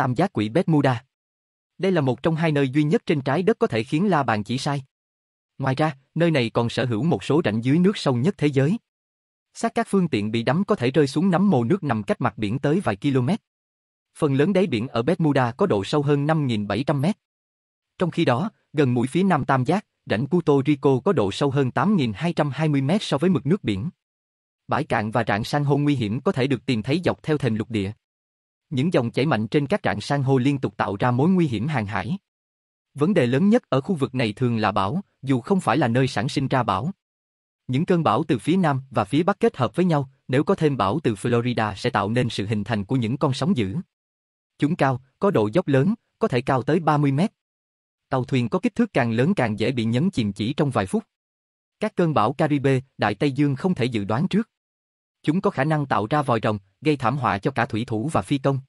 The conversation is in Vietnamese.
Tam giác quỷ Bermuda. Đây là một trong hai nơi duy nhất trên trái đất có thể khiến la bàn chỉ sai. Ngoài ra, nơi này còn sở hữu một số rãnh dưới nước sâu nhất thế giới. Xác các phương tiện bị đắm có thể rơi xuống nắm mồ nước nằm cách mặt biển tới vài km. Phần lớn đáy biển ở Bermuda có độ sâu hơn 5.700 mét. Trong khi đó, gần mũi phía nam tam giác, rãnh Puerto Rico có độ sâu hơn 8.220 mét so với mực nước biển. Bãi cạn và rạn san hô nguy hiểm có thể được tìm thấy dọc theo thềm lục địa. Những dòng chảy mạnh trên các rạn san hô liên tục tạo ra mối nguy hiểm hàng hải. Vấn đề lớn nhất ở khu vực này thường là bão, dù không phải là nơi sản sinh ra bão. Những cơn bão từ phía nam và phía bắc kết hợp với nhau, nếu có thêm bão từ Florida sẽ tạo nên sự hình thành của những con sóng dữ. Chúng cao, có độ dốc lớn, có thể cao tới 30 mét. Tàu thuyền có kích thước càng lớn càng dễ bị nhấn chìm chỉ trong vài phút. Các cơn bão Caribe, Đại Tây Dương không thể dự đoán trước. Chúng có khả năng tạo ra vòi rồng, gây thảm họa cho cả thủy thủ và phi công.